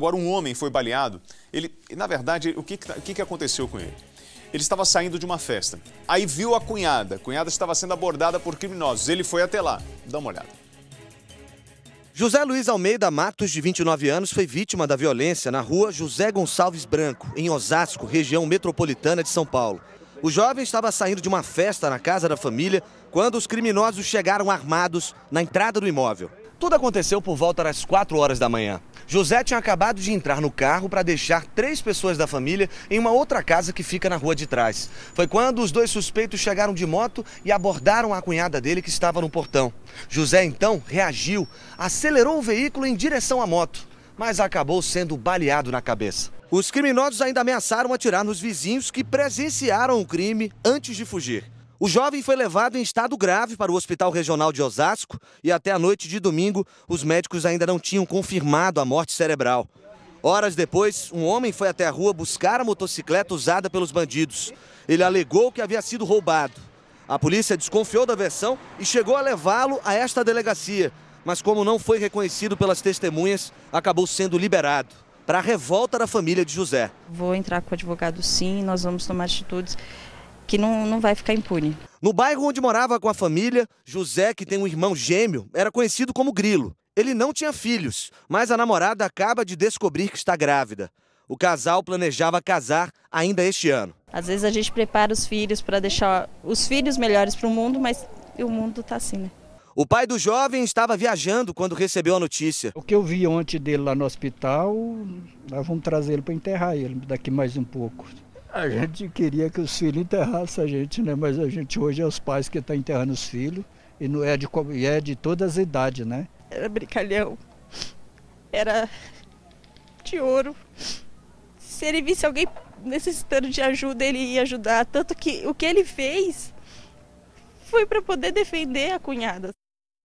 Agora, um homem foi baleado. Ele, na verdade, o que, tá, o que aconteceu com ele? Ele estava saindo de uma festa. Aí viu a cunhada. A cunhada estava sendo abordada por criminosos. Ele foi até lá. Dá uma olhada. José Luiz Almeida Matos, de 29 anos, foi vítima da violência na rua José Gonçalves Branco, em Osasco, região metropolitana de São Paulo. O jovem estava saindo de uma festa na casa da família quando os criminosos chegaram armados na entrada do imóvel. Tudo aconteceu por volta das 4 horas da manhã. José tinha acabado de entrar no carro para deixar três pessoas da família em uma outra casa que fica na rua de trás. Foi quando os dois suspeitos chegaram de moto e abordaram a cunhada dele que estava no portão. José então reagiu, acelerou o veículo em direção à moto, mas acabou sendo baleado na cabeça. Os criminosos ainda ameaçaram atirar nos vizinhos que presenciaram o crime antes de fugir. O jovem foi levado em estado grave para o Hospital Regional de Osasco e até a noite de domingo os médicos ainda não tinham confirmado a morte cerebral. Horas depois, um homem foi até a rua buscar a motocicleta usada pelos bandidos. Ele alegou que havia sido roubado. A polícia desconfiou da versão e chegou a levá-lo a esta delegacia, mas como não foi reconhecido pelas testemunhas, acabou sendo liberado. Para a revolta da família de José. Vou entrar com o advogado sim, nós vamos tomar atitudes que não, não vai ficar impune. No bairro onde morava com a família, José, que tem um irmão gêmeo, era conhecido como Grilo. Ele não tinha filhos, mas a namorada acaba de descobrir que está grávida. O casal planejava casar ainda este ano. Às vezes a gente prepara os filhos para deixar os filhos melhores para o mundo, mas o mundo está assim, né? O pai do jovem estava viajando quando recebeu a notícia. O que eu vi ontem dele lá no hospital, nós vamos trazer ele para enterrar ele daqui mais um pouco. A gente queria que os filhos enterrassem a gente, né? Mas a gente hoje é os pais que estão tá enterrando os filhos e não é de e é de todas as idades, né? Era brincalhão, era de ouro. Se ele visse alguém necessitando de ajuda, ele ia ajudar. Tanto que o que ele fez foi para poder defender a cunhada.